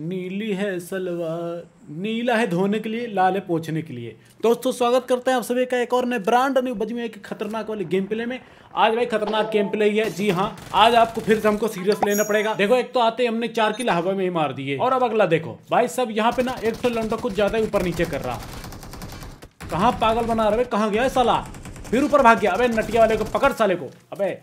नीली है सलवार नीला है धोने के लिए लाल है पोछने के लिए दोस्तों स्वागत करते हैं आप सभी का एक और नए ब्रांड न्यू बज में एक खतरनाक वाले गेम प्ले में आज भाई खतरनाक गेम प्ले ही है जी हाँ आज आपको फिर से हमको सीरियस लेना पड़ेगा देखो एक तो आते ही हमने चार किला हवा में ही मार दिए और अब अगला देखो भाई सब यहाँ पे ना एक तो लंडो कुछ ज्यादा ऊपर नीचे कर रहा कहाँ पागल बना रहे कहाँ गया है सलाह फिर ऊपर भाग गया अबे नटिया वाले को पकड़ साले को अबे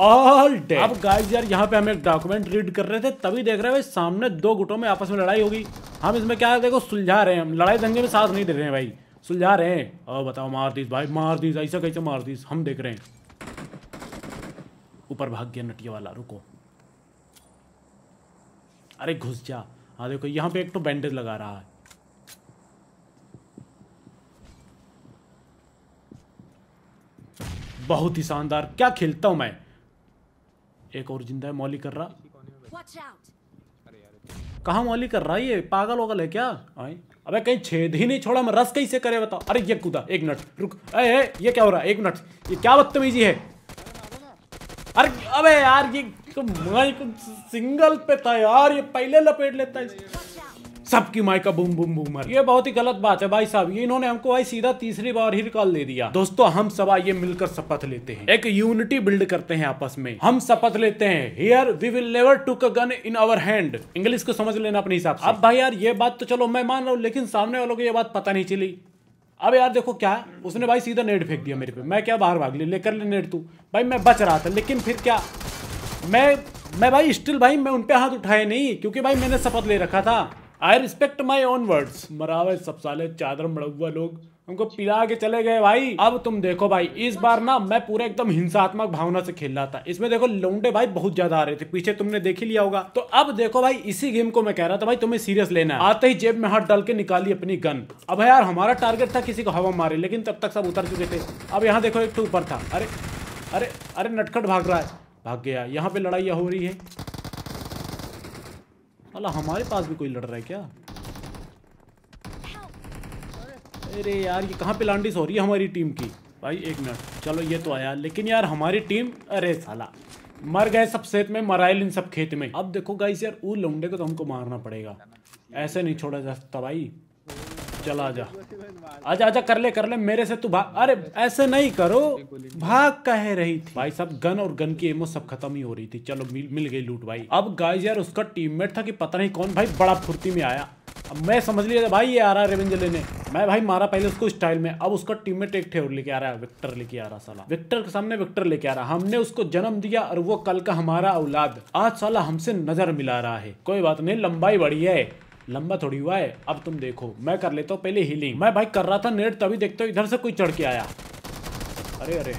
ऑल डे अब गाइस यार यहाँ पे हम एक डॉक्यूमेंट रीड कर रहे थे तभी देख रहे हैं भाई सामने दो गुटों में आपस में लड़ाई होगी हम इसमें क्या है देखो सुलझा रहे हैं हम लड़ाई दंगे में साथ नहीं दे रहे हैं भाई सुलझा रहे हैं और बताओ मार दीज भाई मार दीज ऐसा कैसे मार दीज हम देख रहे हैं ऊपर भाग गया नटिया वाला रुको अरे घुस जा हाँ देखो यहाँ पे एक तो बैंडेज लगा रहा है बहुत ही शानदार क्या खेलता हूँ मैं एक और जिंदा है मौली कर रहा कहा मौली कर रहा है ये पागल वगल है क्या आई अबे कहीं छेद ही नहीं छोड़ा मैं रस कैसे करे बताओ अरे ये कूदा एक मिनट रुक अरे ये क्या हो रहा है एक मिनट ये क्या बदतमीजी है अरे अबे यार ये तो सिंगल पे था यार ये पहले लपेट लेता है सबकी माइका बूम बूम बूमर ये बहुत ही गलत बात है भाई साहब ये इन्होंने हमको भाई सीधा तीसरी बार ही रिकॉल दे दिया दोस्तों हम सब आइए मिलकर शपथ लेते हैं एक यूनिटी बिल्ड करते हैं आपस में हम शपथ लेते हैं here we will never took a gun in our hand English को समझ लेना अपने हिसाब से अब भाई यार ये बात तो चलो मैं मान रहा हूँ लेकिन सामने वालों को ये बात पता नहीं चली अब यार देखो क्या उसने भाई सीधा नेट फेंक दिया मेरे पे मैं क्या बाहर भाग ली लेकर ले नेट तू भाई मैं बच रहा था लेकिन फिर क्या मैं मैं भाई स्टिल भाई मैं उन पे हाथ उठाए नहीं क्योंकि भाई मैंने शपथ ले रखा था I respect my own words मरावे सब साले चादर मड़ुआ लोग हमको पिला के चले गए भाई अब तुम देखो भाई इस बार ना मैं पूरा एकदम हिंसात्मक भावना से खेल रहा था इसमें देखो लोंडे भाई बहुत ज्यादा आ रहे थे पीछे तुमने देख ही लिया होगा तो अब देखो भाई इसी गेम को मैं कह रहा था भाई तुम्हें सीरियस लेना है आते ही जेब में हाथ डाल के निकाली अपनी गन अब यार हमारा टारगेट था किसी को हवा मारे लेकिन तब तक सब उतर चुके थे अब यहाँ देखो एक तो ऊपर था अरे अरे अरे नटखट भाग रहा है भाग गया यहाँ पे लड़ाइया हो रही है अल्लाह हमारे पास भी कोई लड़ रहा है क्या अरे यार ये कहाँ पे लांडिस हो रही है हमारी टीम की भाई एक मिनट चलो ये तो आया लेकिन यार हमारी टीम अरे साला मर गए सब सेत में मराइल इन सब खेत में अब देखो गाइस यार ऊ लौंडे को तो हमको मारना पड़ेगा ऐसे नहीं छोड़ा जा सकता भाई चला जा आजा आजा कर ले कर ले मेरे से तू भाग अरे ऐसे नहीं करो भाग कह रही थी भाई सब गन और गन की एमो सब खत्म ही हो रही थी चलो मिल, मिल गई लूट भाई अब गाइज यार उसका टीममेट था कि पता नहीं कौन भाई बड़ा फुर्ती में आया अब मैं समझ लिया भाई ये आ रहा है रेवेंज लेने मैं भाई मारा पहले उसको स्टाइल में अब उसका टीममेट एक ठे लेके आ रहा है विक्टर लेके आ रहा साला विक्टर के सामने विक्टर लेके आ रहा हमने उसको जन्म दिया और वो कल का हमारा औलाद आज साला हमसे नजर मिला रहा है कोई बात नहीं लंबाई बढ़ी है लंबा थोड़ी हुआ है अब तुम देखो मैं कर लेता हूँ पहले हीलिंग मैं भाई कर रहा था नेट तभी देखता हूँ इधर से कोई चढ़ के आया अरे अरे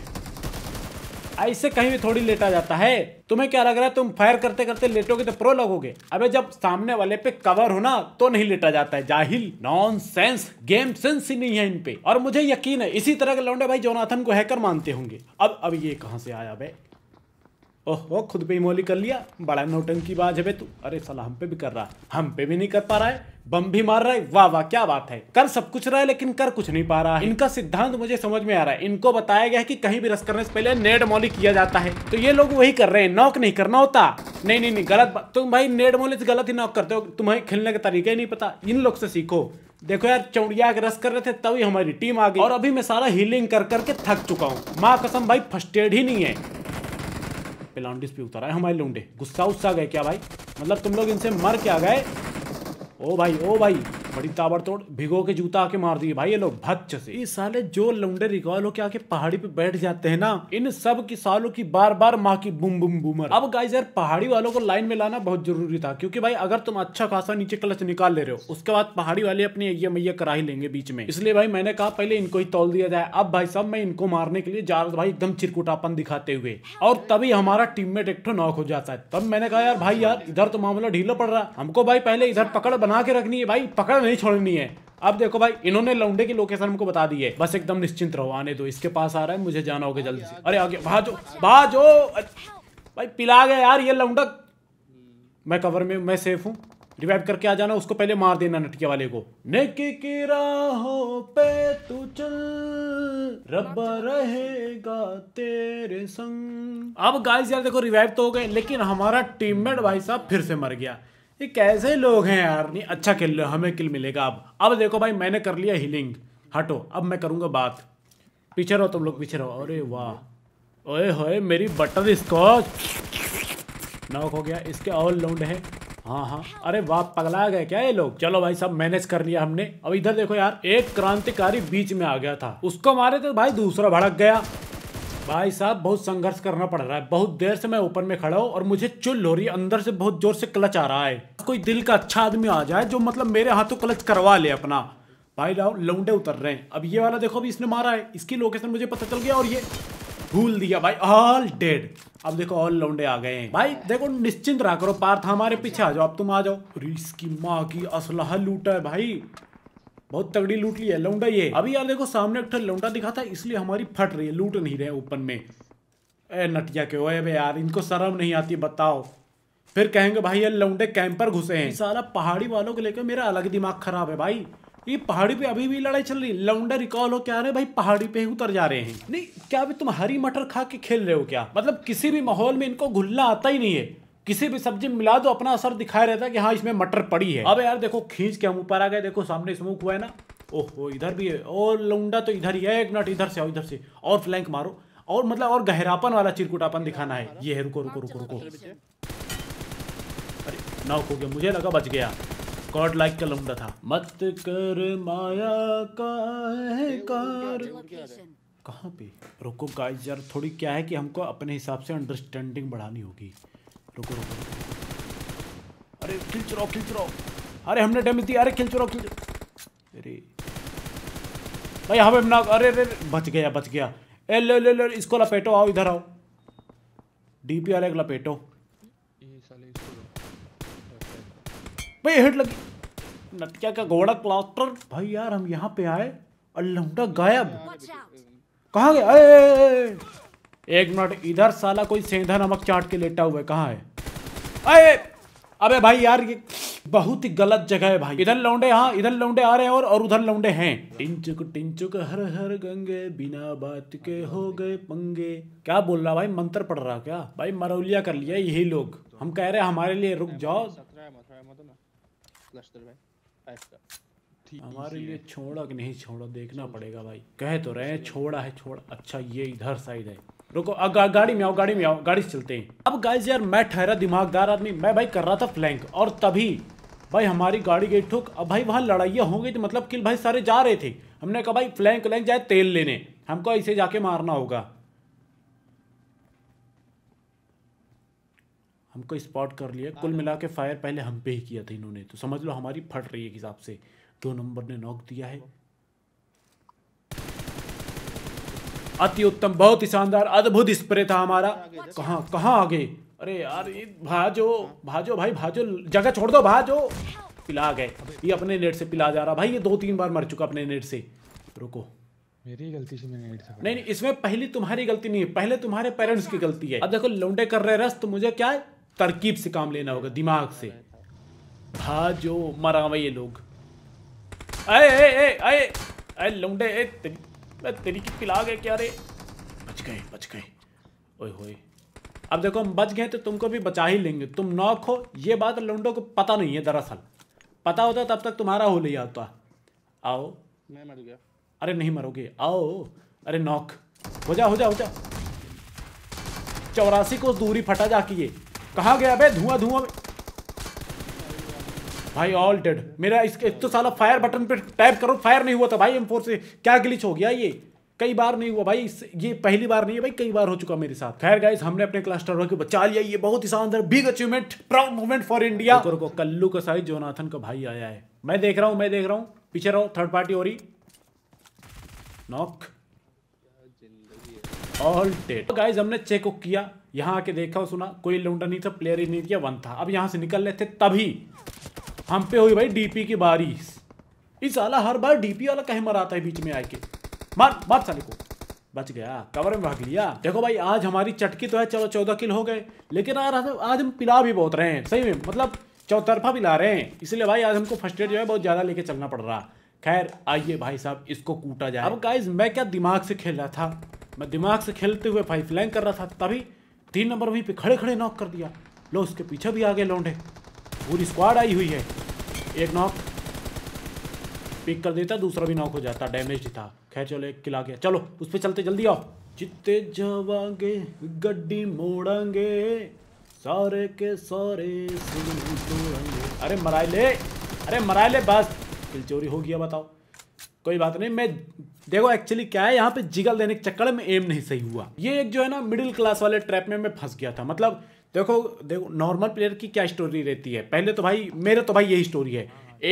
ऐसे कहीं भी थोड़ी लेटा जाता है तुम्हें क्या लग रहा है तुम फायर करते करते लेटोगे तो प्रो लगोगे अबे जब सामने वाले पे कवर हो ना तो नहीं लेटा जाता है जाहिल नॉन सेंस गेम सेंस ही नहीं है इनपे और मुझे यकीन है इसी तरह के लौंडे भाई जोनाथन को हैकर मानते होंगे अब अब ये कहाँ से आया भाई ओहो खुद पे ही मोली कर लिया बड़ा नोटंग की बाज है तू अरे साला हम पे भी कर रहा है हम पे भी नहीं कर पा रहा है बम भी मार रहा है वाह वाह क्या बात है कर सब कुछ रहा है लेकिन कर कुछ नहीं पा रहा है इनका सिद्धांत मुझे समझ में आ रहा है इनको बताया गया है कि कहीं भी रस करने से पहले नेड मौली किया जाता है तो ये लोग वही कर रहे हैं नॉक नहीं करना होता नहीं नहीं नहीं गलत बात तुम भाई नेड मौली से गलत ही नॉक करते हो तुम्हें खेलने का तरीका ही नहीं पता इन लोग से सीखो देखो यार चौड़िया के रस कर रहे थे तभी हमारी टीम आ गई और अभी मैं सारा हीलिंग कर करके थक चुका हूँ माँ कसम भाई फर्स्ट एड ही नहीं है पेलाउंडिस पे उतारा है हमारे लूंडे गुस्सा उस्सा गए क्या भाई मतलब तुम लोग इनसे मर के आ गए ओ भाई ओ भाई बड़ी ताबड़तोड़ भिगो के जूता आके मार दिए भाई ये लोग भच्च से ये साले जो लौंडे रिकॉल होके आके पहाड़ी पे बैठ जाते हैं ना इन सब किसानों सालों की बार बार माँ की बुम बुम बुमर अब गाइज यार पहाड़ी वालों को लाइन में लाना बहुत जरूरी था क्योंकि भाई अगर तुम अच्छा खासा नीचे क्लच निकाल ले रहे हो उसके बाद पहाड़ी वाले अपनी अय्या मैया करा ही लेंगे बीच में इसलिए भाई मैंने कहा पहले इनको ही तोल दिया जाए अब भाई साहब मैं इनको मारने के लिए जा रहा तो भाई एकदम चिरकुटापन दिखाते हुए और तभी हमारा टीममेट एक नॉक हो जाता है तब मैंने कहा यार भाई यार इधर तो मामला ढीला पड़ रहा हमको भाई पहले इधर पकड़ बना के रखनी है भाई पकड़ दोबारा नहीं छोड़नी है अब देखो भाई इन्होंने लौंडे की लोकेशन हमको बता दी है बस एकदम निश्चिंत रहो आने दो इसके पास आ रहा है मुझे जाना होगा जल्दी से अरे आगे भाजो भाजो भाई पिला गया यार ये लौंडा मैं कवर में मैं सेफ हूँ रिवाइव करके आ जाना उसको पहले मार देना नटके वाले को नेकी की पे तू चल रब्बा रहेगा तेरे संग अब गाइस यार देखो रिवाइव तो हो गए लेकिन हमारा टीममेट भाई साहब फिर से मर गया ये कैसे लोग हैं यार नहीं अच्छा खेल रहे हमें किल मिलेगा अब अब देखो भाई मैंने कर लिया हीलिंग हटो अब मैं करूँगा बात पीछे रहो तुम लोग पीछे रहो अरे वाह ओए होए मेरी बटर स्कॉच नॉक हो गया इसके ऑल राउंड है हाँ हाँ अरे वाह पगला गए क्या ये लोग चलो भाई सब मैनेज कर लिया हमने अब इधर देखो यार एक क्रांतिकारी बीच में आ गया था उसको मारे तो भाई दूसरा भड़क गया भाई साहब बहुत संघर्ष करना पड़ रहा है बहुत देर से मैं ऊपर में खड़ा हूँ और मुझे चुल हो रही है अंदर से बहुत जोर से क्लच आ रहा है कोई दिल का अच्छा आदमी आ जाए जो मतलब मेरे हाथों क्लच करवा ले अपना भाई राव लौंडे उतर रहे हैं अब ये वाला देखो अभी इसने मारा है इसकी लोकेशन मुझे पता चल गया और ये भूल दिया भाई ऑल डेड अब देखो ऑल लौंडे आ गए हैं भाई देखो निश्चिंत रहा करो पार्थ हमारे पीछे आ जाओ अब तुम आ जाओ रिस की माँ की असलह लूटा है भाई बहुत तगड़ी लूट ली है लौंडा ये अभी यार देखो सामने अक्टर लौंडा दिखा था इसलिए हमारी फट रही है लूट नहीं रहे ओपन में ए नटिया के ओए भाई यार इनको शर्म नहीं आती बताओ फिर कहेंगे भाई ये लौंडे कैंप पर घुसे हैं सारा पहाड़ी वालों को लेकर मेरा अलग दिमाग खराब है भाई ये पहाड़ी पे अभी भी लड़ाई चल रही है लौंडे रिकॉल हो क्या रहे भाई पहाड़ी पे उतर जा रहे हैं नहीं क्या अभी तुम हरी मटर खा के खेल रहे हो क्या मतलब किसी भी माहौल में इनको घुलना आता ही नहीं है किसी भी सब्जी में मिला दो अपना असर दिखाया रहता है कि हाँ इसमें मटर पड़ी है अब यार देखो खींच के हम ऊपर आ गए देखो सामने स्मोक हुआ है ना ओहो इधर भी है और लुंडा तो इधर ही है एक नट इधर से इधर से और फ्लैंक मारो और मतलब और गहरापन वाला चिरकुटापन दिखाना है ये है रुको रुको रुको रुको अरे नाक हो गया मुझे लगा बच गया गॉड लाइक का लुंडा था मत कर माया का है कहाँ पे रुको गाइस यार थोड़ी क्या है कि हमको अपने हिसाब से अंडरस्टैंडिंग बढ़ानी होगी रुको रुको अरे किल चुराओ किल चुराओ अरे हमने डैमेज दिया अरे किल चुराओ किल अरे भाई हमें ना अरे अरे बच गया बच गया ए ले ले ले इसको लपेटो आओ इधर आओ डीपी वाले को लपेटो भाई हेड लगी नटकिया का घोड़ा क्लास्टर भाई यार हम यहाँ पे आए अल्लाह लौंडा गायब कहाँ गया अरे एक मिनट इधर साला कोई सेंधा नमक चाट के लेटा हुआ है कहाँ है अरे अबे भाई यार ये बहुत ही गलत जगह है भाई इधर लौंडे हाँ इधर लौंडे आ रहे हैं और और उधर लौंडे हैं टिंचुक टिंचुक हर हर गंगे बिना बात के हो गए पंगे क्या बोल रहा भाई मंत्र पढ़ रहा क्या भाई मरौलिया कर लिया यही लोग हम कह रहे हैं हमारे लिए रुक जाओ हमारे लिए छोड़ा कि नहीं छोड़ा देखना पड़ेगा भाई कह तो रहे छोड़ा है छोड़ा अच्छा ये इधर साइड है रुको गा, गाड़ी में आओ गाड़ी में आओ गाड़ी से चलते हैं अब गाइज यार मैं ठहरा दिमागदार आदमी मैं भाई कर रहा था फ्लैंक और तभी भाई हमारी गाड़ी गई ठुक अब भाई वहाँ लड़ाइया हो गई तो मतलब किल भाई सारे जा रहे थे हमने कहा भाई फ्लैंक व्लैंक जाए तेल लेने हमको इसे जाके मारना होगा हमको स्पॉट कर लिया कुल मिला के फायर पहले हम पे ही किया था इन्होंने तो समझ लो हमारी फट रही है हिसाब से दो नंबर ने नॉक दिया है अति उत्तम बहुत ही शानदार अद्भुत स्प्रे था हमारा कहाँ कहाँ आ गए अरे यार ये भाजो भाजो भाई भाजो जगह छोड़ दो भाजो पिला गए ये अपने नेट से पिला जा रहा भाई ये दो तीन बार मर चुका अपने नेट से रुको मेरी गलती से मैंने नेट से नहीं नहीं इसमें पहली तुम्हारी गलती नहीं है पहले तुम्हारे पेरेंट्स की गलती है अब देखो लौंडे कर रहे रस तो मुझे क्या है तरकीब से काम लेना होगा दिमाग से भाजो मरा ये लोग अरे अरे अरे अरे लौंडे मैं तेरी की पिला गए क्या रे बच गए बच गए ओए होए अब देखो हम बच गए तो तुमको भी बचा ही लेंगे तुम नॉक हो ये बात लंडो को पता नहीं है दरअसल पता होता तब तक तुम्हारा हो लिया होता आओ मैं मर गया अरे नहीं मरोगे आओ अरे नॉक हो जा हो जा हो जा चौरासी को दूरी फटा जा जाकी ये कहा गया बे धुआं धुआं भाई ऑल डेड मेरा इसके एक तो साला फायर बटन पे टैप करो फायर नहीं हुआ था भाई एम फोर से क्या ग्लिच हो गया ये कई बार नहीं हुआ भाई ये पहली बार नहीं है भाई कई बार हो चुका मेरे साथ खैर गाइस हमने अपने क्लस्टर टर्वर को बचा लिया ये बहुत ही शानदार big achievement proud movement for India को कल्लू का साइज जोनाथन का भाई आया है मैं देख रहा हूँ मैं देख रहा हूँ पीछे रहो थर्ड पार्टी हो रही नॉक ऑल डेड तो गाइज हमने चेक चेकअप किया यहाँ आके देखा सुना कोई लौंडा नहीं था प्लेयर ही नहीं किया वन था अब यहाँ से निकल रहे थे तभी हम पे हुई भाई डीपी की बारी इस आला हर बार डीपी वाला कहीं मर आता है बीच में आके मार मार साले को बच गया कवर में भाग लिया देखो भाई आज हमारी चटकी तो है चलो चौदह किल हो गए लेकिन यार आज हम पिला भी बहुत रहे हैं सही में मतलब चौतरफा पिला रहे हैं इसलिए भाई आज हमको फर्स्ट एड जो है बहुत ज़्यादा लेके चलना पड़ रहा खैर आइए भाई साहब इसको कूटा जाए अब गाइज मैं क्या दिमाग से खेल रहा था मैं दिमाग से खेलते हुए भाई फ्लैंग कर रहा था तभी तीन नंबर वहीं पे खड़े खड़े नॉक कर दिया लो उसके पीछे भी आ गए लौंडे पूरी स्क्वाड आई हुई है एक नॉक पिक कर देता दूसरा भी नॉक हो जाता डैमेज था खैर चलो एक किला गया चलो उस पर चलते जल्दी आओ जितते जावांगे गड्डी मोड़ेंगे सारे के सारे अरे मराइले अरे मराइले बस दिल चोरी हो गया बताओ कोई बात नहीं मैं देखो एक्चुअली क्या है यहाँ पे जिगल देने के चक्कर में एम नहीं सही हुआ ये एक जो है ना मिडिल क्लास वाले ट्रैप में मैं फंस गया था मतलब देखो देखो नॉर्मल प्लेयर की क्या स्टोरी रहती है पहले तो भाई मेरे तो भाई यही स्टोरी है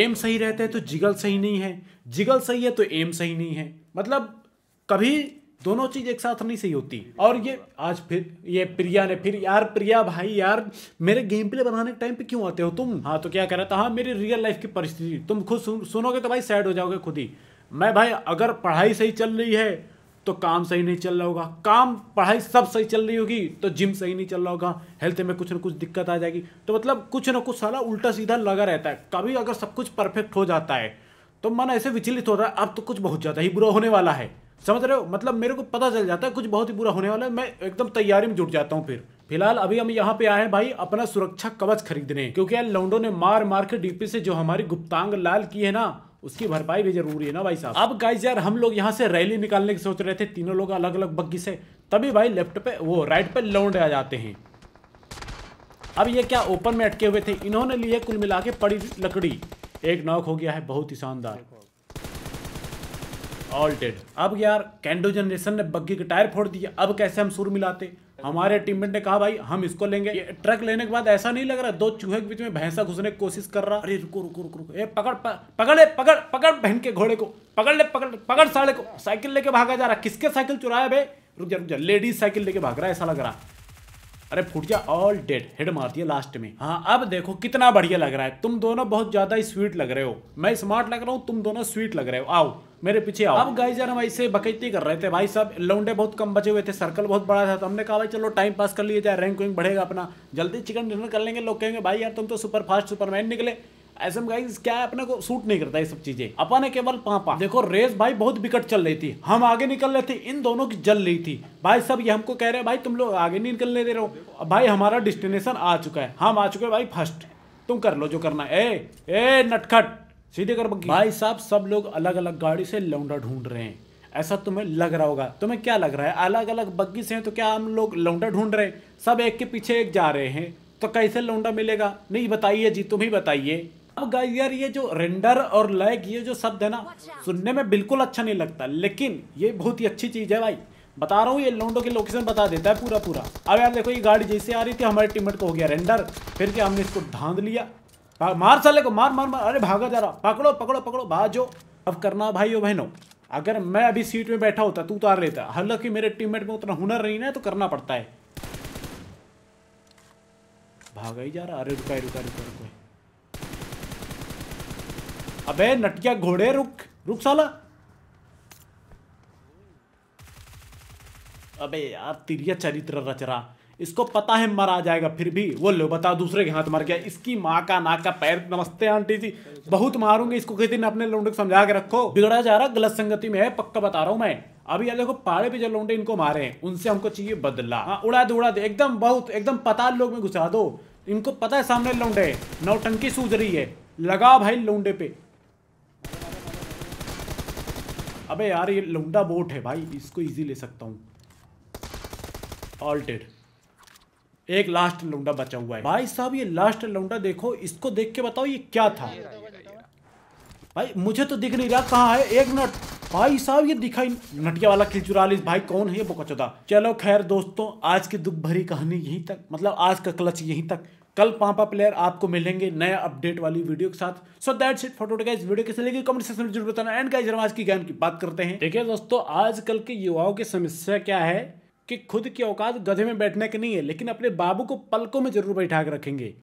एम सही रहते हैं तो जिगल सही नहीं है जिगल सही है तो एम सही नहीं है मतलब कभी दोनों चीज एक साथ नहीं सही होती और ये आज फिर ये प्रिया ने फिर यार प्रिया भाई यार मेरे गेम प्ले बनाने के टाइम पे क्यों आते हो तुम हाँ तो क्या कह रहा था हाँ मेरी रियल लाइफ की परिस्थिति तुम खुद सुन, सुनोगे तो भाई सैड हो जाओगे खुद ही मैं भाई अगर पढ़ाई सही चल रही है तो काम सही नहीं चल रहा होगा काम पढ़ाई सब सही चल रही होगी तो जिम सही नहीं चल रहा होगा हेल्थ में कुछ ना कुछ दिक्कत आ जाएगी तो मतलब कुछ ना कुछ सारा उल्टा सीधा लगा रहता है कभी अगर सब कुछ परफेक्ट हो जाता है तो मन ऐसे विचलित हो रहा है अब तो कुछ बहुत ज़्यादा ही बुरा होने वाला है समझ रहे हो मतलब मेरे को पता चल जाता है कुछ बहुत ही बुरा होने वाला है मैं एकदम तैयारी में जुट जाता हूँ फिर फिलहाल अभी हम यहाँ पे आए हैं भाई अपना सुरक्षा कवच खरीदने क्योंकि यार लौंडो ने मार मार के डीपी से जो हमारी गुप्तांग लाल की है ना उसकी भरपाई भी जरूरी है ना भाई साहब अब गाइज यार हम लोग यहाँ से रैली निकालने की सोच रहे थे तीनों लोग अलग अलग बग्गी से तभी भाई लेफ्ट पे वो राइट पे लौंड आ जाते हैं अब ये क्या ओपन में अटके हुए थे इन्होंने लिए कुल मिला के पड़ी लकड़ी एक नॉक हो गया है बहुत ही शानदार ऑल डेड अब यार कैंडो जनरेशन ने बग्गी के टायर फोड़ दिया अब कैसे हम सुर मिलाते हमारे टीममेट ने कहा भाई हम इसको लेंगे ये ट्रक लेने के बाद ऐसा नहीं लग रहा दो चूहे के बीच में भैंसा घुसने की कोशिश कर रहा अरे रुको रुको रुको रुको ए पकड़ पकड़ पकड़ पकड़ बहन के घोड़े को पकड़ ले पकड़ पकड़ साड़े को साइकिल लेके भागा जा रहा किसके साइकिल चुराया भाई रुक जा रुक जा लेडीज साइकिल लेके भाग रहा है ऐसा लग रहा अरे फुटिया ऑल डेड हेड मार दिया लास्ट में हाँ अब देखो कितना बढ़िया लग रहा है तुम दोनों बहुत ज्यादा ही स्वीट लग रहे हो मैं स्मार्ट लग रहा हूँ तुम दोनों स्वीट लग रहे हो आओ मेरे पीछे आओ अब गाइस यार हम ऐसे बकैती कर रहे थे भाई साहब लौंडे बहुत कम बचे हुए थे सर्कल बहुत बड़ा था तो हमने कहा भाई चलो टाइम पास कर लिए जाए रैंक वैंक बढ़ेगा अपना जल्दी चिकन डिनर कर लेंगे लोग कहेंगे भाई यार तुम तो सुपर फास्ट सुपरमैन निकले ऐसे में गाइस क्या है अपने को सूट नहीं करता ये सब चीजें अपन है केवल पापा देखो रेस भाई बहुत बिकट चल रही थी हम आगे निकल रहे थे इन दोनों की जल रही थी भाई सब ये हमको कह रहे हैं भाई तुम लोग आगे नहीं निकलने दे रहे हो भाई हमारा डिस्टिनेशन आ चुका है हम आ चुके हैं भाई फर्स्ट तुम कर लो जो करना ए ए नटखट सीधे कर भाई साहब सब लोग अलग अलग गाड़ी से लौंडा ढूंढ रहे हैं ऐसा तुम्हें लग रहा होगा तुम्हें क्या लग रहा है अलग अलग बग्गी से हैं तो क्या हम लोग लौंडा ढूंढ रहे हैं सब एक के पीछे एक जा रहे हैं तो कैसे लौंडा मिलेगा नहीं बताइए जी तुम ही बताइए अब गाइस यार ये जो रेंडर और लैग ये जो शब्द है ना सुनने में बिल्कुल अच्छा नहीं लगता लेकिन ये बहुत ही अच्छी चीज़ है भाई बता रहा हूँ ये लौंडो की लोकेशन बता देता है पूरा पूरा अब यार देखो ये गाड़ी जैसे आ रही थी हमारे टीममेट को हो गया रेंडर फिर क्या हमने इसको धांध लिया मार साले को मार मार मार अरे भागा जा रहा पकड़ो पकड़ो पकड़ो भाजो अब करना भाइयों बहनों अगर मैं अभी सीट में बैठा होता तू उतार तो लेता हालांकि मेरे टीममेट में उतना हुनर नहीं ना तो करना पड़ता है भागा ही जा रहा अरे रुका रुका रुका रुका अबे नटिया घोड़े रुक रुक साला अबे यार तिरिया चरित्र रचरा इसको पता है मरा जाएगा फिर भी वो लो बता दूसरे के हाथ मर गया इसकी माँ का नाक का पैर नमस्ते आंटी जी बहुत मारूंगे इसको किसी दिन अपने लोडे को समझा के रखो बिगड़ा जा रहा गलत संगति में है पक्का बता रहा हूँ मैं अभी यार देखो पहाड़े पे जो लोंडे इनको मारे हैं उनसे हमको चाहिए बदला हाँ उड़ा दे उड़ा दे एकदम बहुत एकदम पता लोग में घुसा दो इनको पता है सामने नौ टंकी सूझ रही है लगा भाई लोंडे पे अबे यार ये लोंडा बोट है भाई इसको इजी ले सकता हूँ ऑल्टेड एक लास्ट लौंडा बचा हुआ है भाई साहब ये लास्ट लौंडा देखो इसको देख के बताओ ये क्या था भाई मुझे तो दिख नहीं रहा कहाँ है एक मिनट भाई साहब ये दिखाई नटिया वाला किलचुरालिस भाई कौन है ये बोकचोदा चलो खैर दोस्तों आज की दुख भरी कहानी यहीं तक मतलब आज का क्लच यहीं तक कल पापा प्लेयर आपको मिलेंगे नया अपडेट वाली वीडियो के साथ so that's it for today guys video कैसे लगी कमेंट सेक्शन में जरूर बताना एंड गाइस हम आज की ज्ञान की बात करते हैं देखिए दोस्तों आजकल के युवाओं की समस्या क्या है कि खुद की औकात गधे में बैठने की नहीं है लेकिन अपने बाबू को पलकों में जरूर बैठा के रखेंगे